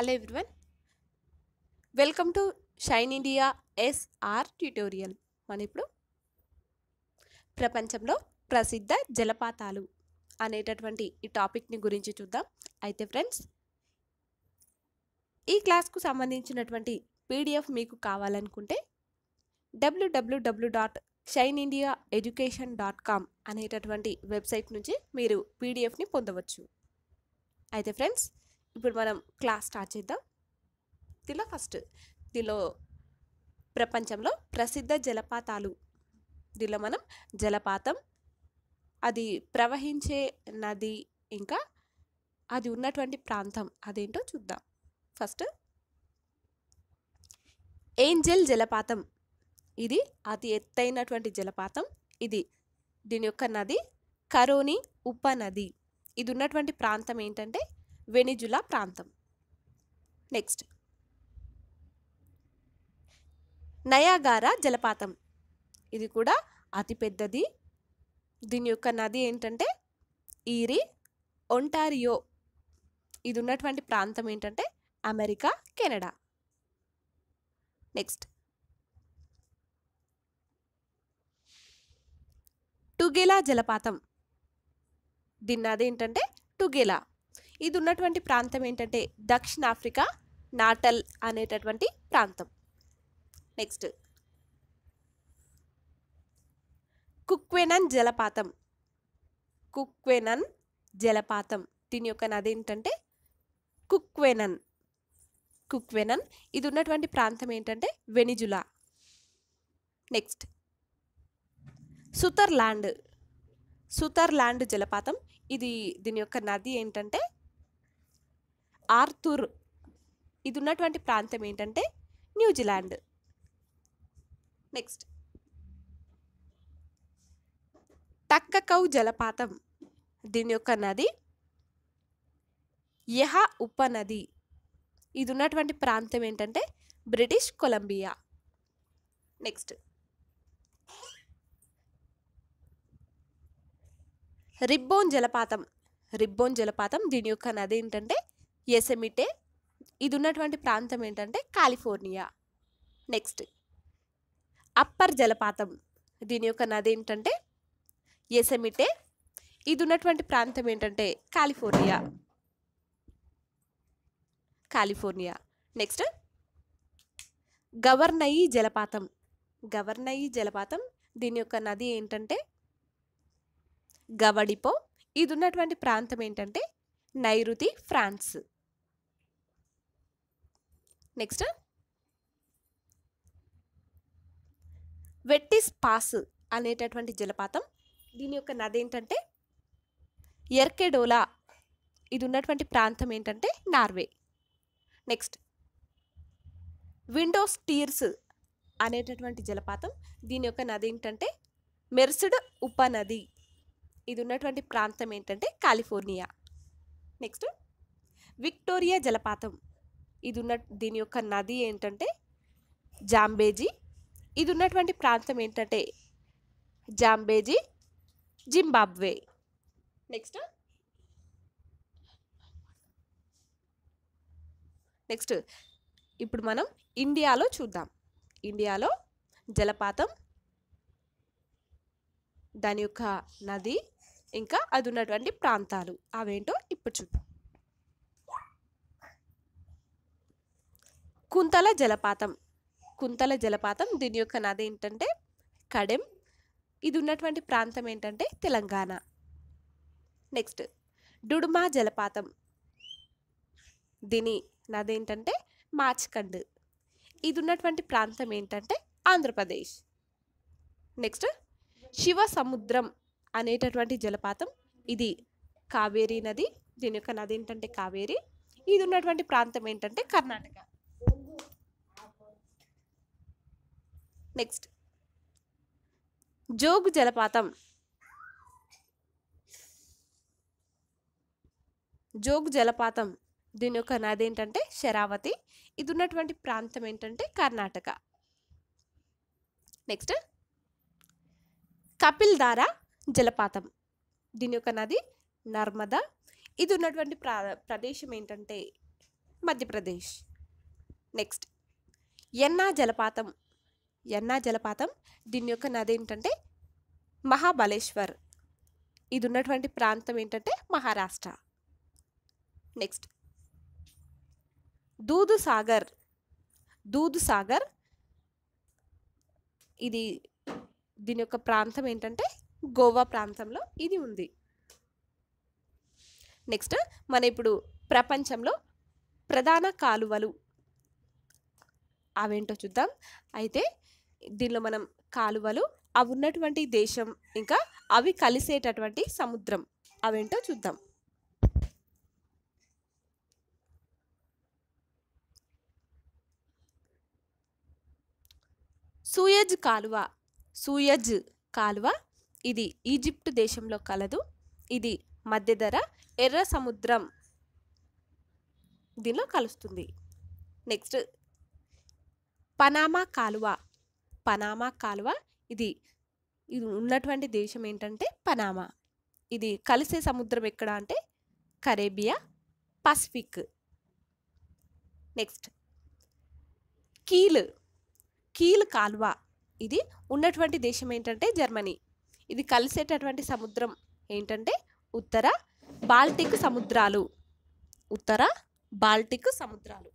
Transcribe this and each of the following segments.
hello everyone welcome to shine India SR tutorial మన ఇప్పుడు ప్రపంచంలో ప్రసిద్ధ జలపాతాలు అనేటటువంటి ఈ టాపిక్ని గురించి చూద్దాం అయితే ఫ్రెండ్స్ ఈ క్లాస్కు సంబంధించినటువంటి పీడిఎఫ్ మీకు కావాలనుకుంటే WWW dot shine India education dot com అనేటటువంటి వెబ్సైట్ నుంచి మీరు పీడిఎఫ్ని పొందవచ్చు అయితే ఫ్రెండ్స్ ఇప్పుడు మనం క్లాస్ స్టార్ట్ చేద్దాం దీనిలో ఫస్ట్ దీనిలో ప్రపంచంలో ప్రసిద్ధ జలపాతాలు దీనిలో మనం జలపాతం అది ప్రవహించే నది ఇంకా అది ఉన్నటువంటి ప్రాంతం అదేంటో చూద్దాం ఫస్ట్ ఏంజల్ జలపాతం ఇది అతి ఎత్తైనటువంటి జలపాతం ఇది దీని యొక్క నది కరోని ఉపనది ఇది ఉన్నటువంటి ప్రాంతం ఏంటంటే వెనిజులా ప్రాంతం నెక్స్ట్ నయాగారా జలపాతం ఇది కూడా అతిపెద్దది దీని యొక్క నది ఏంటంటే ఈరి ఒంటారియో ఇది ఉన్నటువంటి ప్రాంతం ఏంటంటే అమెరికా కెనడా నెక్స్ట్ టుగెలా జలపాతం దీని నది ఏంటంటే టుగెలా ఇది ఉన్నటువంటి ప్రాంతం ఏంటంటే దక్షిణాఫ్రికా నాటల్ అనేటటువంటి ప్రాంతం నెక్స్ట్ కుక్వెనన్ జలపాతం కుక్వెనన్ జలపాతం దీని యొక్క నది ఏంటంటే కుక్వెనన్ కుక్వెనన్ ఇది ఉన్నటువంటి ప్రాంతం ఏంటంటే వెనిజులా నెక్స్ట్ సుతర్లాండ్ సుతర్లాండ్ జలపాతం ఇది దీని యొక్క నది ఏంటంటే ఆర్తూర్ ఇది ఉన్నటువంటి ప్రాంతం ఏంటంటే న్యూజిలాండ్ నెక్స్ట్ టక్కకౌ జలపాతం దీని యొక్క నది యహ ఉపనది ఇది ఉన్నటువంటి ప్రాంతం ఏంటంటే బ్రిటిష్ కొలంబియా నెక్స్ట్ రిబ్బోన్ జలపాతం రిబ్బోన్ జలపాతం దీని యొక్క నది ఏంటంటే ఎసెమిటే ఇది ఉన్నటువంటి ప్రాంతం ఏంటంటే కాలిఫోర్నియా నెక్స్ట్ అప్పర్ జలపాతం దీని యొక్క నది ఏంటంటే ఎసెమిటే ఇది ఉన్నటువంటి ప్రాంతం ఏంటంటే కాలిఫోర్నియా కాలిఫోర్నియా నెక్స్ట్ గవర్నయి జలపాతం గవర్నయి జలపాతం దీని యొక్క నది ఏంటంటే గవడిపో ఇది ఉన్నటువంటి ప్రాంతం ఏంటంటే నైరుతి ఫ్రాన్స్ నెక్స్ట్ వెట్టిస్ పాస్ అనేటటువంటి జలపాతం దీని యొక్క నది ఏంటంటే ఎర్కెడోలా ఇది ఉన్నటువంటి ప్రాంతం ఏంటంటే నార్వే నెక్స్ట్ విండోస్ టీర్స్ అనేటటువంటి జలపాతం దీని యొక్క నది ఏంటంటే మెర్సిడ్ ఉపనది ఇది ఉన్నటువంటి ప్రాంతం ఏంటంటే కాలిఫోర్నియా నెక్స్ట్ విక్టోరియా జలపాతం ఇది ఉన్న దీని యొక్క నది ఏంటంటే జాంబేజీ ఇది ఉన్నటువంటి ప్రాంతం ఏంటంటే జాంబేజీ జింబాబ్వే నెక్స్ట్ నెక్స్ట్ ఇప్పుడు మనం ఇండియాలో చూద్దాం ఇండియాలో జలపాతం దాని యొక్క నది ఇంకా అది ఉన్నటువంటి ప్రాంతాలు అవేంటో ఇప్పుడు చూద్దాం కుంతల జలపాతం కుంతల జలపాతం దీని యొక్క నది ఏంటంటే కడెం ఇది ఉన్నటువంటి ప్రాంతం ఏంటంటే తెలంగాణ నెక్స్ట్ డుడుమా జలపాతం దీని నది ఏంటంటే మార్చ్కండ్ ఇది ఉన్నటువంటి ప్రాంతం ఏంటంటే ఆంధ్రప్రదేశ్ నెక్స్ట్ శివ సముద్రం అనేటటువంటి జలపాతం ఇది కావేరీ నది దీని యొక్క నది ఏంటంటే కావేరీ ఇది ఉన్నటువంటి ప్రాంతం ఏంటంటే కర్ణాటక నెక్స్ట్ జోగు జలపాతం జోగు జలపాతం దీని యొక్క నది ఏంటంటే శరావతి ఇది ఉన్నటువంటి ప్రాంతం ఏంటంటే కర్ణాటక నెక్స్ట్ కపిల్ధార జలపాతం దీని యొక్క నది నర్మదా ఇది ఉన్నటువంటి ప్రా ప్రదేశం ఏంటంటే మధ్యప్రదేశ్ నెక్స్ట్ ఎన్నా జలపాతం ఎన్నా జలపాతం దీని యొక్క నది ఏంటంటే మహాబలేశ్వర్ ఇది ఉన్నటువంటి ప్రాంతం ఏంటంటే మహారాష్ట్ర నెక్స్ట్ దూదు సాగర్ దూదు సాగర్ ఇది దీని యొక్క ప్రాంతం ఏంటంటే గోవా ప్రాంతంలో ఇది ఉంది నెక్స్ట్ మన ఇప్పుడు ప్రపంచంలో ప్రధాన కాలువలు అవేంటో చూద్దాం అయితే దీనిలో మనం కాలువలు అవి ఉన్నటువంటి దేశం ఇంకా అవి కలిసేటటువంటి సముద్రం అవేంటో చూద్దాం సూయజ్ కాలువ సూయజ్ కాలువ ఇది ఈజిప్ట్ దేశంలో కలదు ఇది మధ్యధర ఎర్ర సముద్రం దీనిలో కలుస్తుంది నెక్స్ట్ పనామా కాలువ పనామా కాలువ ఇది ఇది ఉన్నటువంటి దేశం ఏంటంటే పనామా ఇది కలిసే సముద్రం ఎక్కడ అంటే కరేబియా పసిఫిక్ నెక్స్ట్ కీల్ కీల్ కాలువ ఇది ఉన్నటువంటి దేశం ఏంటంటే జర్మనీ ఇది కలిసేటటువంటి సముద్రం ఏంటంటే ఉత్తర బాల్టిక్ సముద్రాలు ఉత్తర బాల్టిక్ సముద్రాలు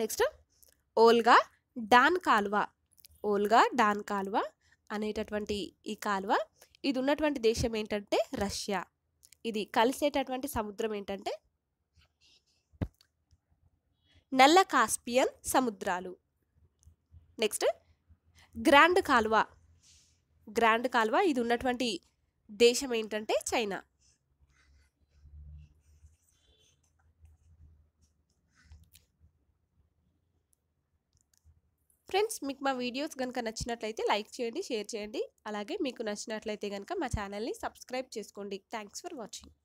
నెక్స్ట్ ఓల్గా డాన్ కాలువ ఓల్గా డాన్ కాలువ అనేటటువంటి ఈ కాలువ ఇది ఉన్నటువంటి దేశం ఏంటంటే రష్యా ఇది కలిసేటటువంటి సముద్రం ఏంటంటే నల్ల కాస్పియన్ సముద్రాలు నెక్స్ట్ గ్రాండ్ కాలువ గ్రాండ్ కాలువ ఇది ఉన్నటువంటి దేశం ఏంటంటే చైనా ఫ్రెండ్స్ మీకు మా వీడియోస్ కనుక నచ్చినట్లయితే లైక్ చేయండి షేర్ చేయండి అలాగే మీకు నచ్చినట్లయితే కనుక మా ఛానల్ని సబ్స్క్రైబ్ చేసుకోండి థ్యాంక్స్ ఫర్ వాచింగ్